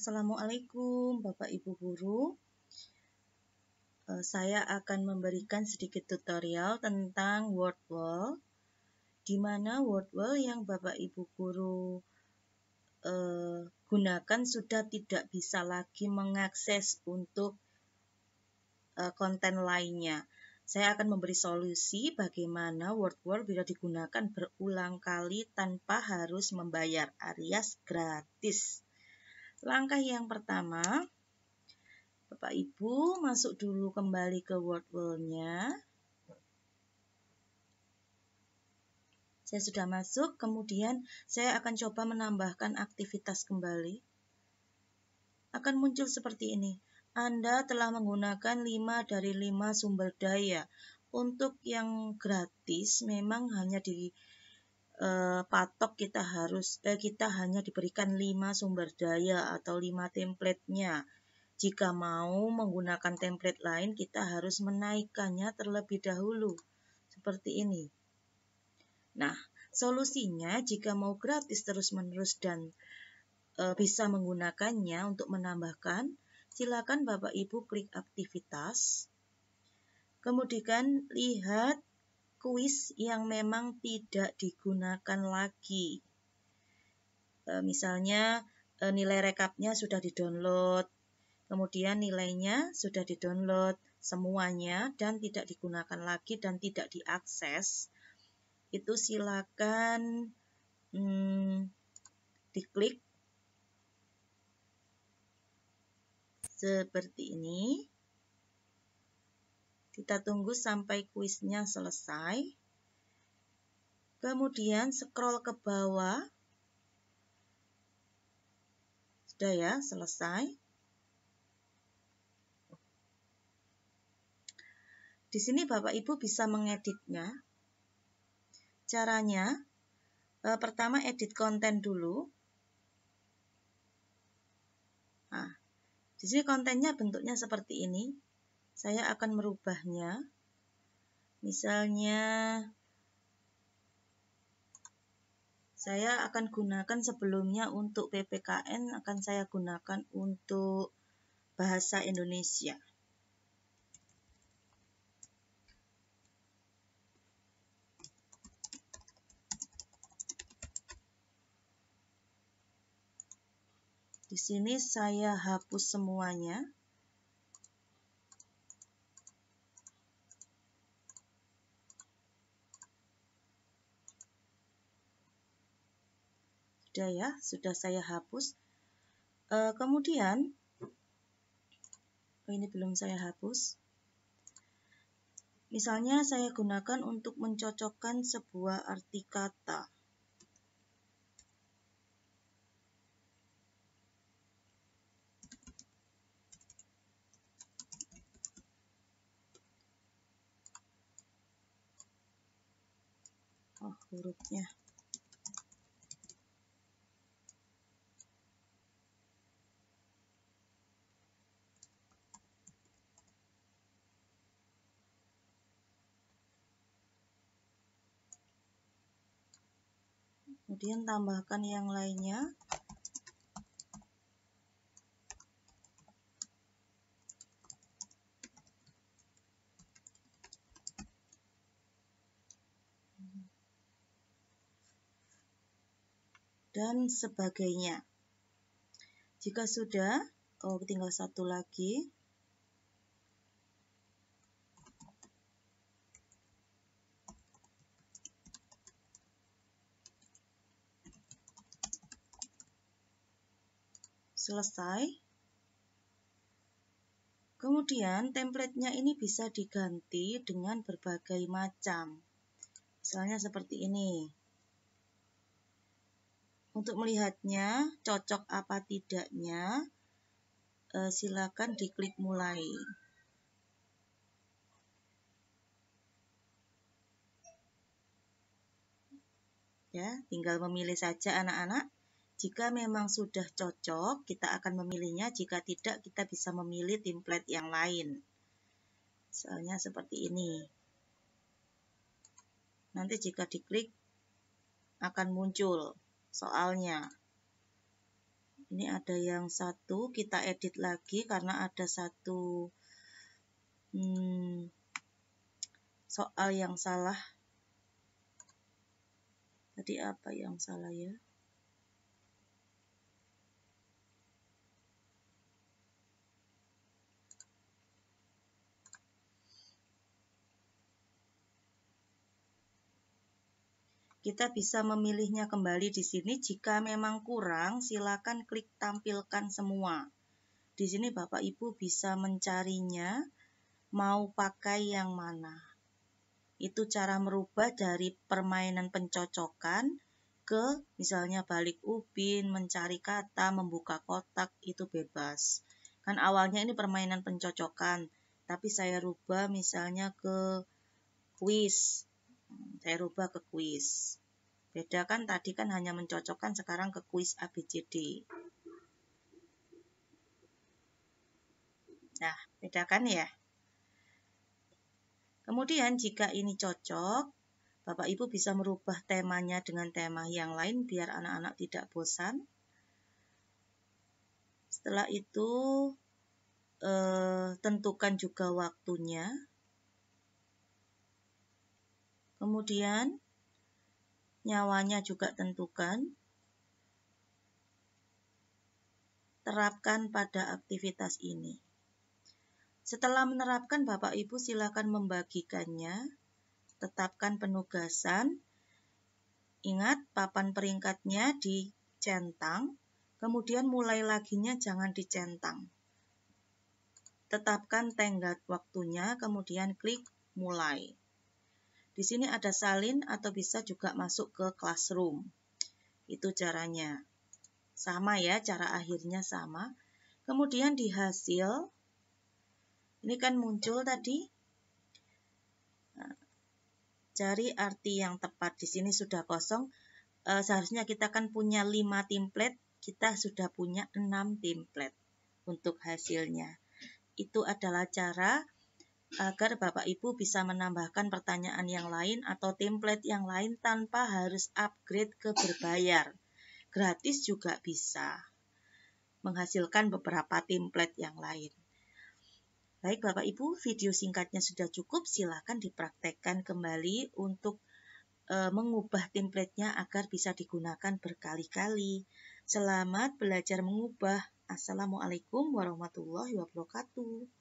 Assalamualaikum Bapak Ibu Guru eh, Saya akan memberikan sedikit tutorial tentang word wall di mana word wall yang Bapak Ibu Guru eh, gunakan sudah tidak bisa lagi mengakses untuk eh, konten lainnya saya akan memberi solusi bagaimana WordWall bila digunakan berulang kali tanpa harus membayar alias gratis. Langkah yang pertama, Bapak Ibu masuk dulu kembali ke WordWall-nya. Saya sudah masuk, kemudian saya akan coba menambahkan aktivitas kembali. Akan muncul seperti ini. Anda telah menggunakan 5 dari 5 sumber daya. Untuk yang gratis memang hanya di eh, patok kita harus eh, kita hanya diberikan 5 sumber daya atau 5 templatenya. Jika mau menggunakan template lain, kita harus menaikkannya terlebih dahulu. Seperti ini. Nah, solusinya jika mau gratis terus-menerus dan e, bisa menggunakannya untuk menambahkan, silakan Bapak Ibu klik aktivitas. Kemudian lihat kuis yang memang tidak digunakan lagi. E, misalnya e, nilai rekapnya sudah didownload, kemudian nilainya sudah didownload semuanya dan tidak digunakan lagi dan tidak diakses, itu silakan hmm, diklik seperti ini. Kita tunggu sampai kuisnya selesai. Kemudian scroll ke bawah. Sudah ya, selesai. Di sini Bapak Ibu bisa mengeditnya. Caranya, eh, pertama edit konten dulu. Nah, di sini kontennya bentuknya seperti ini saya akan merubahnya. Misalnya, saya akan gunakan sebelumnya untuk PPKN, akan saya gunakan untuk bahasa Indonesia. Di sini saya hapus semuanya. Ada ya, sudah saya hapus. E, kemudian, oh, ini belum saya hapus. Misalnya saya gunakan untuk mencocokkan sebuah arti kata. Oh, hurufnya. kemudian tambahkan yang lainnya dan sebagainya. Jika sudah, oh tinggal satu lagi. selesai. Kemudian templatenya ini bisa diganti dengan berbagai macam. Misalnya seperti ini. Untuk melihatnya cocok apa tidaknya, eh, silakan diklik mulai. Ya, tinggal memilih saja anak-anak. Jika memang sudah cocok, kita akan memilihnya. Jika tidak, kita bisa memilih template yang lain. Soalnya seperti ini. Nanti jika diklik, akan muncul soalnya. Ini ada yang satu, kita edit lagi karena ada satu hmm, soal yang salah. Tadi apa yang salah ya? Kita bisa memilihnya kembali di sini. Jika memang kurang, silakan klik tampilkan semua. Di sini Bapak Ibu bisa mencarinya mau pakai yang mana. Itu cara merubah dari permainan pencocokan ke misalnya balik ubin, mencari kata, membuka kotak, itu bebas. Kan awalnya ini permainan pencocokan, tapi saya rubah misalnya ke quiz Hmm, saya rubah ke kuis. Beda kan tadi kan hanya mencocokkan sekarang ke kuis ABCD. Nah, bedakan ya. Kemudian jika ini cocok, Bapak Ibu bisa merubah temanya dengan tema yang lain biar anak-anak tidak bosan. Setelah itu, eh, tentukan juga waktunya Kemudian nyawanya juga tentukan. Terapkan pada aktivitas ini. Setelah menerapkan, Bapak Ibu silakan membagikannya. Tetapkan penugasan. Ingat, papan peringkatnya dicentang. Kemudian mulai laginya jangan dicentang. Tetapkan tenggat waktunya, kemudian klik mulai. Di sini ada salin atau bisa juga masuk ke classroom. Itu caranya. Sama ya, cara akhirnya sama. Kemudian di hasil, ini kan muncul tadi. Cari arti yang tepat. Di sini sudah kosong. Eh, seharusnya kita kan punya 5 template. Kita sudah punya 6 template untuk hasilnya. Itu adalah cara agar Bapak Ibu bisa menambahkan pertanyaan yang lain atau template yang lain tanpa harus upgrade ke berbayar. Gratis juga bisa menghasilkan beberapa template yang lain. Baik Bapak Ibu, video singkatnya sudah cukup, silakan dipraktekkan kembali untuk e, mengubah templatenya agar bisa digunakan berkali-kali. Selamat belajar mengubah. Assalamualaikum warahmatullahi wabarakatuh.